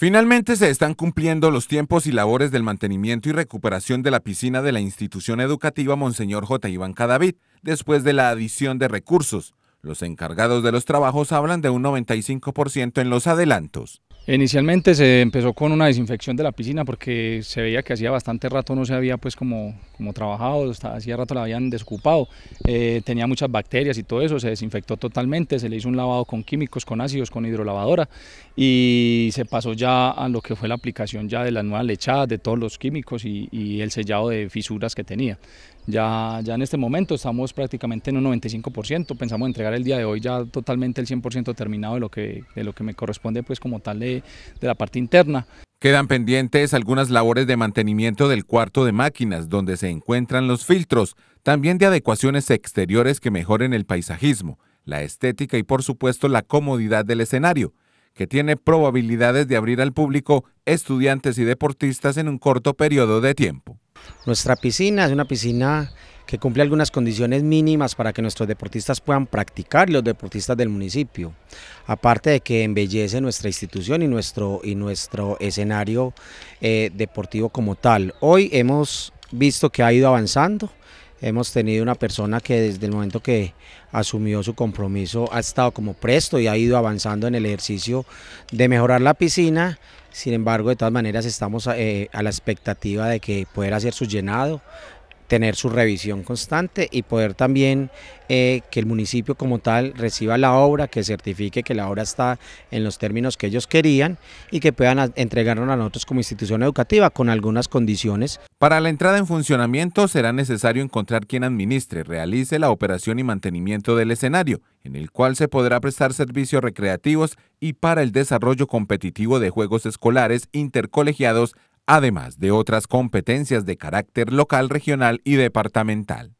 Finalmente se están cumpliendo los tiempos y labores del mantenimiento y recuperación de la piscina de la institución educativa Monseñor J. Iván Cadavid, después de la adición de recursos. Los encargados de los trabajos hablan de un 95% en los adelantos. Inicialmente se empezó con una desinfección de la piscina porque se veía que hacía bastante rato no se había pues como, como trabajado, hacía rato la habían desocupado, eh, tenía muchas bacterias y todo eso, se desinfectó totalmente, se le hizo un lavado con químicos, con ácidos, con hidrolavadora y se pasó ya a lo que fue la aplicación ya de la nueva lechada de todos los químicos y, el sellado de fisuras que tenía. Ya, ya en este momento estamos prácticamente en un 95%, pensamos entregar el día de hoy ya totalmente el 100% terminado de lo que, de lo que me corresponde pues como tal de, de la parte interna. Quedan pendientes algunas labores de mantenimiento del cuarto de máquinas, donde se encuentran los filtros, también de adecuaciones exteriores que mejoren el paisajismo, la estética y por supuesto la comodidad del escenario, que tiene probabilidades de abrir al público estudiantes y deportistas en un corto periodo de tiempo. Nuestra piscina es una piscina que cumple algunas condiciones mínimas para que nuestros deportistas puedan practicar los deportistas del municipio aparte de que embellece nuestra institución y nuestro, y nuestro escenario eh, deportivo como tal. Hoy hemos visto que ha ido avanzando, hemos tenido una persona que desde el momento que asumió su compromiso ha estado como presto y ha ido avanzando en el ejercicio de mejorar la piscina. Sin embargo, de todas maneras estamos a, eh, a la expectativa de que pueda hacer su llenado tener su revisión constante y poder también eh, que el municipio como tal reciba la obra, que certifique que la obra está en los términos que ellos querían y que puedan entregarnos a nosotros como institución educativa con algunas condiciones. Para la entrada en funcionamiento será necesario encontrar quien administre, realice la operación y mantenimiento del escenario, en el cual se podrá prestar servicios recreativos y para el desarrollo competitivo de juegos escolares intercolegiados además de otras competencias de carácter local, regional y departamental.